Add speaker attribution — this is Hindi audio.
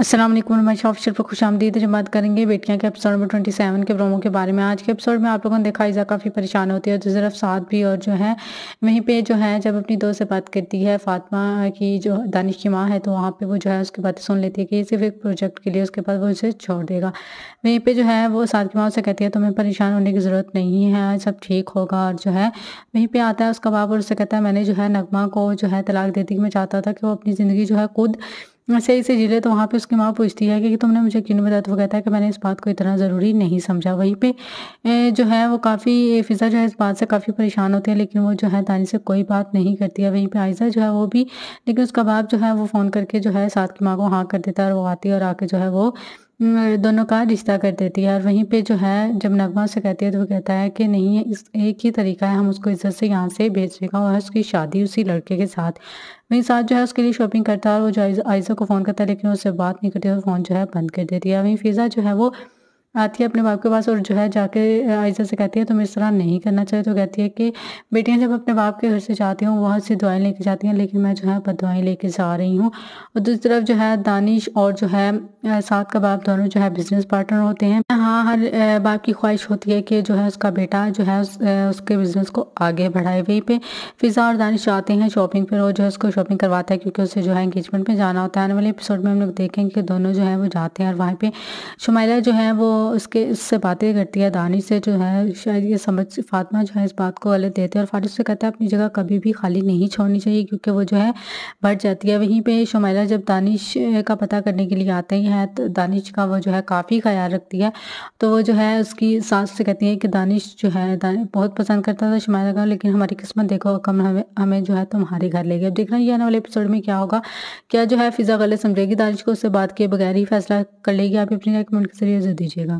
Speaker 1: असलम मैं शॉप पर खुश आमदीद बात करेंगे बेटियाँ के एपिसोड नंबर ट्वेंटी सेवन के प्रोमो के बारे में आज के एपिसोड में आप लोगों ने देखा ईज़ा काफ़ी परेशान होती है तो साथ भी और जो है वहीं पे जो है जब अपनी दोस्त से बात करती है फातिमा की जो दानिश की माँ है तो वहाँ पे वो जो है उसकी बातें सुन लेती है कि सिर्फ एक प्रोजेक्ट के लिए उसके बाद वो उसे छोड़ देगा वहीं पर जो है वो साद की माँ उसे कहती है तुम्हें परेशान होने की ज़रूरत नहीं है सब ठीक होगा और जो है वहीं पर आता है उसका बाप और उसे कहता है मैंने जो है नगमा को जो है तलाक देती मैं चाहता था कि वो अपनी ज़िंदगी जो है खुद सही अच्छा, से जिले तो वहाँ पे उसकी माँ पूछती है कि, कि तुमने मुझे क्यों बताया तो वो कहता है कि मैंने इस बात को इतना ज़रूरी नहीं समझा वहीं पे जो है वो काफ़ी फ़िज़ा जो है इस बात से काफ़ी परेशान होती है लेकिन वो जो है दानी से कोई बात नहीं करती है वहीं पे आयजा जो है वो भी लेकिन उसका बाप जो है वो फ़ोन करके जो है साथ की माँ को हाँ कर देता है और वो आती है और आके जो है वो दोनों का रिश्ता कर देती है और वहीं पे जो है जब नगमा से कहती है तो वो कहता है कि नहीं इस एक ही तरीका है हम उसको इज्जत से यहाँ से भेज देगा और उसकी शादी उसी लड़के के साथ वहीं साथ जो है उसके लिए शॉपिंग करता है और वो जो आयजा को फ़ोन करता है लेकिन उससे बात नहीं करती और फ़ोन जो है बंद कर देती है वहीं फिज़ा जो है वो आती है अपने बाप के पास और जो है जाके आयजा से कहती है तुम इस तरह नहीं करना चाहिए तो कहती है कि बेटियाँ जब अपने बाप के घर से जाती हूँ बहुत सी दुआएं लेके जाती हैं लेकिन मैं जो है बदवाएँ लेके जा रही हूँ और दूसरी तरफ जो है दानिश और जो है साथ का बाप दोनों जो है बिजनेस पार्टनर होते हैं हाँ हर बाप की ख्वाहिश होती है कि जो है उसका बेटा जो है उस, उसके बिजनेस को आगे बढ़ाए वहीं पे फिज़ा और दानिश जाते हैं शॉपिंग पर और जो है उसको शॉपिंग करवाता है क्योंकि उसे जो है इंगेजमेंट पर जाना होता है आने वाले एपिसोड में हम लोग देखेंगे कि दोनों जो है वो जाते हैं और वहाँ पर शुमाइला जो है वो उसके उससे बातें करती है दानिश से जो है शायद ये समझ फातिमा जो है इस बात को गलत देती है और फारिश से कहता है अपनी जगह कभी भी खाली नहीं छोड़नी चाहिए क्योंकि वो जो है बढ़ जाती है वहीं पर शुमैला जब दानिश का पता करने के लिए आते हैं तो दानिश का वो जो है काफ़ी ख्याल रखती है तो वो जो है उसकी सास से कहती है कि दानिश जो है दानिश बहुत पसंद करता था शुमैला का लेकिन हमारी किस्मत देखो कम हमें हमें जो है तुम्हारे घर ले गए अब देखना ये आने वाले एपिसोड में क्या होगा क्या जो है फिज़ा गलत समझेगी दानिश को उससे बात किए बगैर ही फैसला कर लेगी आप अपनी राय कमेंट के जरिए दीजिएगा